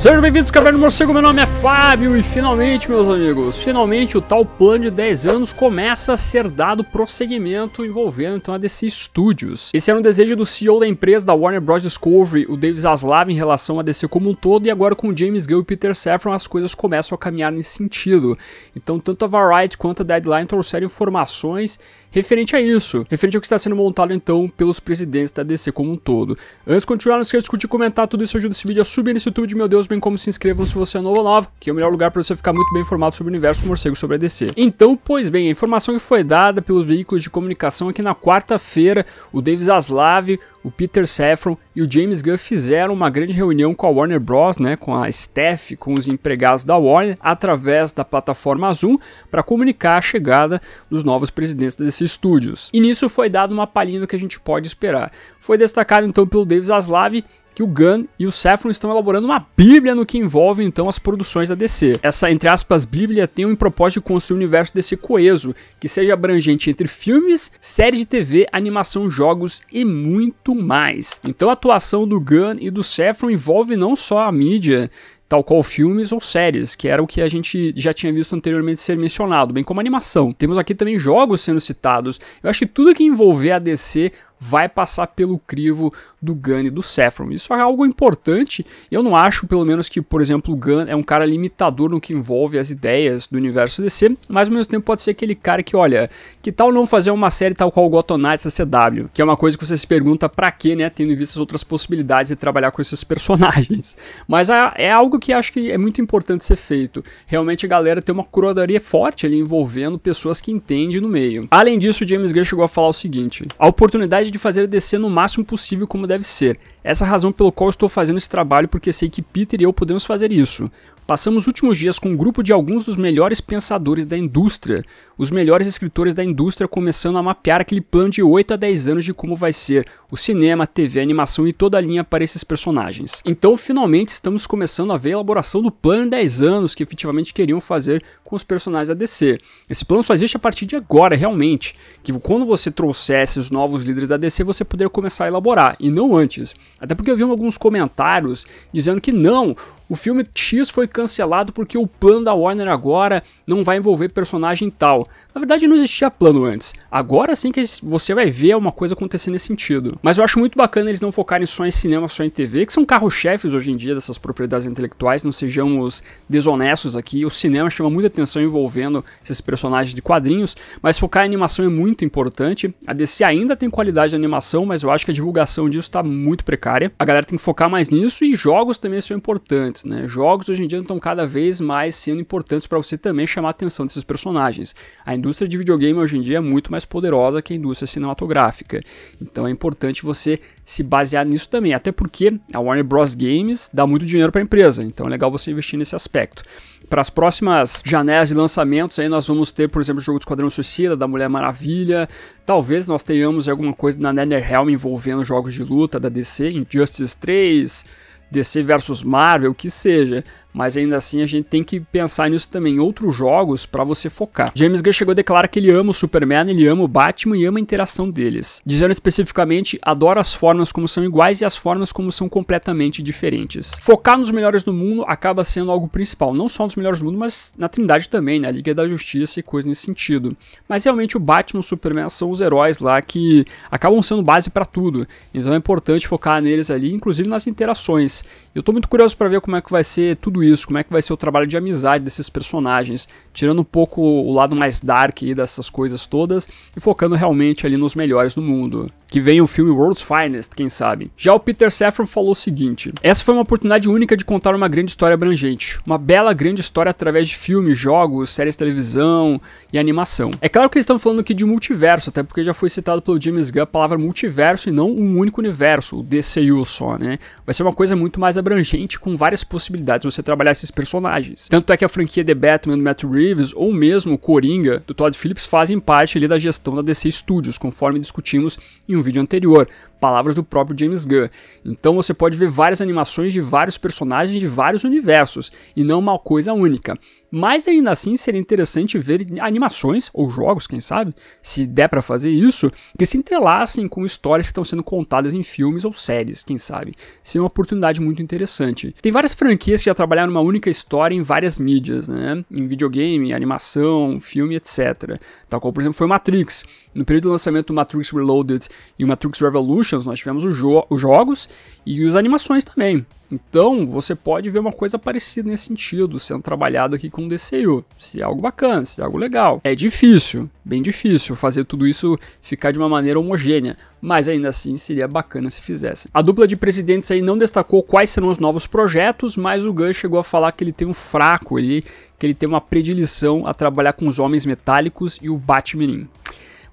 Sejam bem-vindos, Caverna do Morcego, meu nome é Fábio e finalmente, meus amigos, finalmente o tal plano de 10 anos começa a ser dado prosseguimento envolvendo então a DC Studios. Esse era um desejo do CEO da empresa da Warner Bros. Discovery, o Dave Zaslav, em relação a DC como um todo e agora com James Gunn e Peter Safran as coisas começam a caminhar nesse sentido. Então tanto a Variety quanto a Deadline trouxeram informações referente a isso, referente ao que está sendo montado então pelos presidentes da DC como um todo. Antes de continuar, não esqueça de curtir e comentar tudo isso ajuda esse vídeo a subir nesse YouTube, meu Deus, bem como se inscrevam se você é novo ou nova, que é o melhor lugar para você ficar muito bem informado sobre o universo do morcego sobre a DC. Então, pois bem, a informação que foi dada pelos veículos de comunicação é que na quarta-feira, o Davis Aslav, o Peter Safran e o James Gunn fizeram uma grande reunião com a Warner Bros, né, com a staff, com os empregados da Warner, através da plataforma Zoom, para comunicar a chegada dos novos presidentes desses estúdios. E nisso foi dado uma palhinha do que a gente pode esperar. Foi destacado então pelo Davis Aslav que o Gunn e o Saffron estão elaborando uma bíblia no que envolve então as produções da DC. Essa, entre aspas, bíblia tem um propósito de construir um universo DC coeso, que seja abrangente entre filmes, séries de TV, animação, jogos e muito mais. Então a atuação do Gunn e do Saffron envolve não só a mídia, tal qual filmes ou séries, que era o que a gente já tinha visto anteriormente ser mencionado, bem como animação. Temos aqui também jogos sendo citados. Eu acho que tudo que envolver a DC vai passar pelo crivo do Gun e do Saffron. Isso é algo importante. Eu não acho, pelo menos, que, por exemplo, o Gun é um cara limitador no que envolve as ideias do universo DC, mas ao mesmo tempo pode ser aquele cara que, olha, que tal não fazer uma série tal qual o Gotham Knights da CW? Que é uma coisa que você se pergunta pra quê, né? Tendo em vista as outras possibilidades de trabalhar com esses personagens. Mas é, é algo que acho que é muito importante ser feito. Realmente a galera tem uma curadoria forte ali envolvendo pessoas que entendem no meio. Além disso, o James Gunn chegou a falar o seguinte: a oportunidade vontade de fazer a DC no máximo possível como deve ser. Essa é a razão pelo qual estou fazendo esse trabalho porque sei que Peter e eu podemos fazer isso. Passamos os últimos dias com um grupo de alguns dos melhores pensadores da indústria, os melhores escritores da indústria começando a mapear aquele plano de 8 a 10 anos de como vai ser o cinema, TV, animação e toda a linha para esses personagens. Então finalmente estamos começando a ver a elaboração do plano de 10 anos que efetivamente queriam fazer com os personagens da DC. Esse plano só existe a partir de agora, realmente, que quando você trouxesse os novos líderes da DC, você poderia começar a elaborar, e não antes. Até porque eu vi alguns comentários dizendo que não, o filme X foi cancelado porque o plano da Warner agora não vai envolver personagem tal. Na verdade, não existia plano antes. Agora sim que você vai ver uma coisa acontecer nesse sentido. Mas eu acho muito bacana eles não focarem só em cinema, só em TV, que são carro-chefes hoje em dia dessas propriedades intelectuais, não sejamos desonestos aqui. O cinema chama muita atenção envolvendo esses personagens de quadrinhos, mas focar em animação é muito importante. A DC ainda tem qualidade de animação, mas eu acho que a divulgação disso está muito precária. A galera tem que focar mais nisso e jogos também são importantes importantes, né? Jogos hoje em dia estão cada vez mais sendo importantes para você também chamar a atenção desses personagens. A indústria de videogame hoje em dia é muito mais poderosa que a indústria cinematográfica. Então é importante você se basear nisso também, até porque a Warner Bros Games dá muito dinheiro para a empresa, então é legal você investir nesse aspecto. Para as próximas janelas de lançamentos aí nós vamos ter, por exemplo, o jogo do Esquadrão Suicida, da Mulher Maravilha, talvez nós tenhamos alguma coisa na NetherRealm envolvendo jogos de luta da DC, Injustice 3, DC versus Marvel, que seja, mas ainda assim a gente tem que pensar nisso também, em outros jogos para você focar. James Gunn chegou a declarar que ele ama o Superman, ele ama o Batman e ama a interação deles, dizendo especificamente, adora as formas como são iguais e as formas como são completamente diferentes. Focar nos melhores do mundo acaba sendo algo principal, não só nos melhores do mundo, mas na Trindade também, na né? Liga da Justiça e coisas nesse sentido. Mas realmente o Batman e o Superman são os heróis lá que acabam sendo base para tudo, então é importante focar neles ali, inclusive nas interações. Eu tô muito curioso para ver como é que vai ser tudo tudo isso, como é que vai ser o trabalho de amizade desses personagens, tirando um pouco o lado mais dark dessas coisas todas e focando realmente ali nos melhores do mundo que vem o filme World's Finest, quem sabe. Já o Peter Safran falou o seguinte: Essa foi uma oportunidade única de contar uma grande história abrangente, uma bela grande história através de filmes, jogos, séries de televisão e animação. É claro que eles estão falando aqui de multiverso, até porque já foi citado pelo James Gunn a palavra multiverso e não um único universo, o DCU só, né? Vai ser uma coisa muito mais abrangente, com várias possibilidades de você trabalhar esses personagens. Tanto é que a franquia The Batman do Matt Reeves ou mesmo o Coringa do Todd Phillips fazem parte ali da gestão da DC Studios, conforme discutimos em um vídeo anterior, palavras do próprio James Gunn. Então você pode ver várias animações de vários personagens de vários universos, e não uma coisa única. Mas ainda assim seria interessante ver animações, ou jogos, quem sabe, se der para fazer isso, que se entrelassem com histórias que estão sendo contadas em filmes ou séries, quem sabe. Seria uma oportunidade muito interessante. Tem várias franquias que já trabalharam uma única história em várias mídias, né? Em videogame, animação, filme, etc. Tal como, por exemplo, foi Matrix. No período do lançamento do Matrix Reloaded e o Matrix Revolutions, nós tivemos jo os jogos e as animações também. Então, você pode ver uma coisa parecida nesse sentido, sendo trabalhado aqui com o DCU. Se é algo bacana, se é algo legal. É difícil, bem difícil, fazer tudo isso ficar de uma maneira homogênea, mas ainda assim seria bacana se fizesse. A dupla de presidentes aí não destacou quais serão os novos projetos, mas o Gunn chegou a falar que ele tem um fraco, ele, que ele tem uma predileção a trabalhar com os homens metálicos e o Batman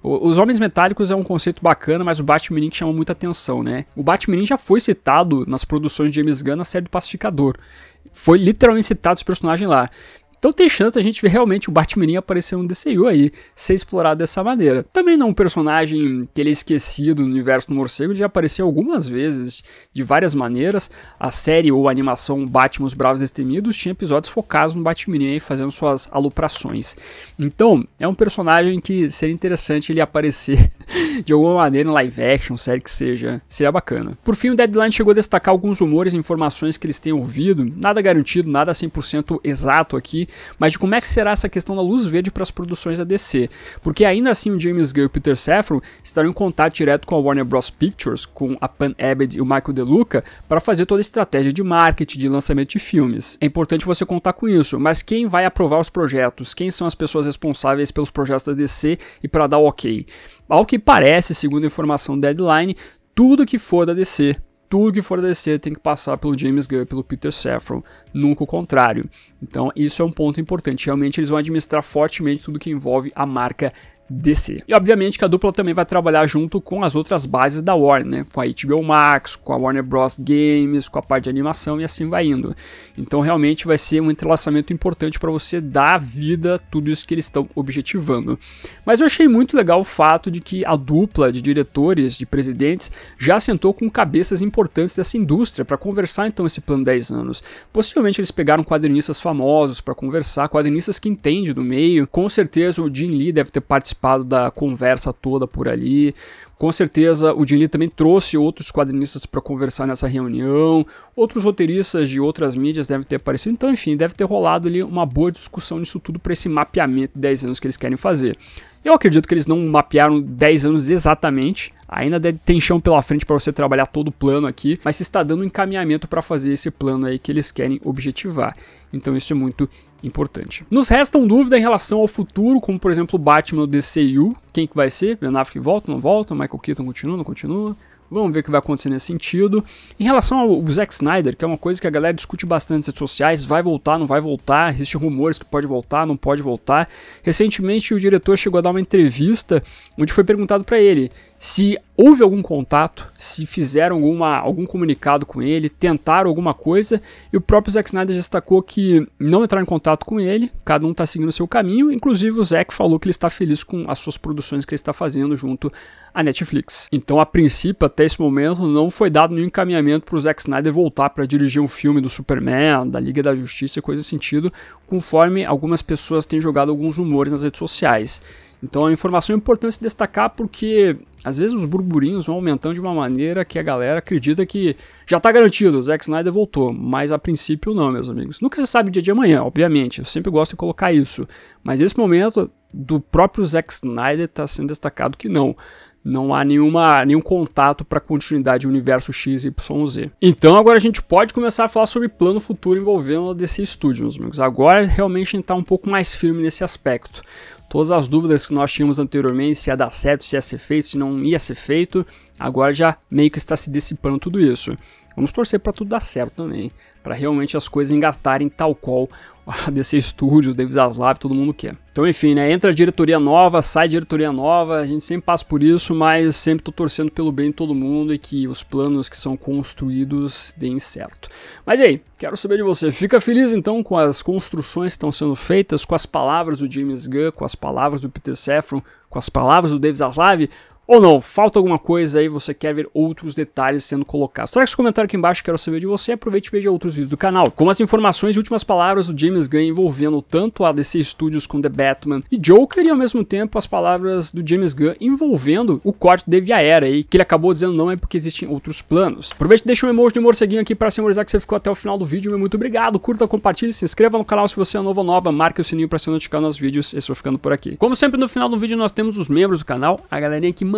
os homens metálicos é um conceito bacana, mas o Batmanin chama muita atenção, né? O Batmanin já foi citado nas produções de James Gunn na série do Pacificador. Foi literalmente citado esse personagem lá. Então tem chance da gente ver realmente o Batman aparecer no DCU aí, ser explorado dessa maneira. Também não é um personagem que ele é esquecido no universo do morcego, ele já apareceu algumas vezes, de várias maneiras. A série ou a animação Batman os Bravos Destemidos tinha episódios focados no Batman aí fazendo suas aluprações. Então, é um personagem que seria interessante ele aparecer de alguma maneira em live action, série que seja, seria bacana. Por fim, o Deadline chegou a destacar alguns rumores e informações que eles têm ouvido, nada garantido, nada 100% exato aqui, mas de como é que será essa questão da luz verde para as produções da DC, porque ainda assim o James Gunn e o Peter Safran estarão em contato direto com a Warner Bros. Pictures, com a Pan Abed e o Michael DeLuca, para fazer toda a estratégia de marketing, de lançamento de filmes. É importante você contar com isso, mas quem vai aprovar os projetos? Quem são as pessoas responsáveis pelos projetos da DC e para dar o ok? Ao que parece, segundo a informação Deadline, tudo que for da DC tudo que for da DC tem que passar pelo James Gunn, pelo Peter Safran, nunca o contrário. Então isso é um ponto importante. Realmente eles vão administrar fortemente tudo que envolve a marca DC. E obviamente que a dupla também vai trabalhar junto com as outras bases da Warner, né? com a HBO Max, com a Warner Bros Games, com a parte de animação e assim vai indo. Então realmente vai ser um entrelaçamento importante para você dar vida a tudo isso que eles estão objetivando. Mas eu achei muito legal o fato de que a dupla de diretores, de presidentes, já sentou com cabeças importantes dessa indústria para conversar então esse plano 10 anos. Possivelmente eles pegaram quadrinistas famosos para conversar, quadrinistas que entendem do meio. Com certeza o Jim Lee deve ter participado participado da conversa toda por ali. Com certeza o Dinli também trouxe outros quadrinistas para conversar nessa reunião, outros roteiristas de outras mídias devem ter aparecido, então enfim, deve ter rolado ali uma boa discussão disso tudo para esse mapeamento de 10 anos que eles querem fazer. Eu acredito que eles não mapearam 10 anos exatamente, Ainda tem chão pela frente para você trabalhar todo o plano aqui, mas está dando um encaminhamento para fazer esse plano aí que eles querem objetivar. Então isso é muito importante. Nos restam dúvidas em relação ao futuro, como por exemplo o Batman do DCU, quem que vai ser? Ben Affleck volta, não volta? Michael Keaton continua, não continua? Vamos ver o que vai acontecer nesse sentido. Em relação ao Zack Snyder, que é uma coisa que a galera discute bastante nas redes sociais, vai voltar, não vai voltar, existem rumores que pode voltar, não pode voltar. Recentemente o diretor chegou a dar uma entrevista onde foi perguntado para ele se houve algum contato, se fizeram alguma, algum comunicado com ele, tentaram alguma coisa, e o próprio Zack Snyder destacou que não entraram em contato com ele, cada um está seguindo o seu caminho, inclusive o Zack falou que ele está feliz com as suas produções que ele está fazendo junto à Netflix. Então, a princípio, até esse momento não foi dado nenhum encaminhamento para o Zack Snyder voltar para dirigir um filme do Superman, da Liga da Justiça, coisa nesse sentido, conforme algumas pessoas têm jogado alguns rumores nas redes sociais. Então a informação é importante se destacar porque às vezes os burburinhos vão aumentando de uma maneira que a galera acredita que já está garantido, o Zack Snyder voltou, mas a princípio não, meus amigos. Nunca se sabe dia de amanhã, obviamente, eu sempre gosto de colocar isso, mas nesse momento do próprio Zack Snyder está sendo destacado que não. Não há nenhuma, nenhum contato para continuidade universo X, Y, Z. Então agora a gente pode começar a falar sobre plano futuro envolvendo a DC Studios, meus amigos. Agora realmente a gente está um pouco mais firme nesse aspecto. Todas as dúvidas que nós tínhamos anteriormente, se ia dar certo, se ia ser feito, se não ia ser feito, agora já meio que está se dissipando tudo isso. Vamos torcer para tudo dar certo também, para realmente as coisas engatarem tal qual a DC Studios, David Zaslav, todo mundo quer. Então, enfim, né? Entra diretoria nova, sai diretoria nova, a gente sempre passa por isso, mas sempre tô torcendo pelo bem de todo mundo e que os planos que são construídos deem certo. Mas aí, quero saber de você. Fica feliz então com as construções que estão sendo feitas, com as palavras do James Gunn, com as palavras do Peter Safran, com as palavras do David Zaslav? Ou não, falta alguma coisa aí, você quer ver outros detalhes sendo colocados. Traga seu comentário aqui embaixo, quero saber de você. Aproveite e veja outros vídeos do canal, como as informações e últimas palavras do James Gunn envolvendo tanto a DC Studios com The Batman e Joker, e ao mesmo tempo as palavras do James Gunn envolvendo o corte de Via Era, aí que ele acabou dizendo não é porque existem outros planos. Aproveite e deixa um emoji de morceguinho aqui para simbolizar que você ficou até o final do vídeo. muito obrigado, curta, compartilhe, se inscreva no canal se você é novo ou nova, marque o sininho para ser notificado nos vídeos. Esse vai ficando por aqui. Como sempre, no final do vídeo nós temos os membros do canal, a galerinha que manda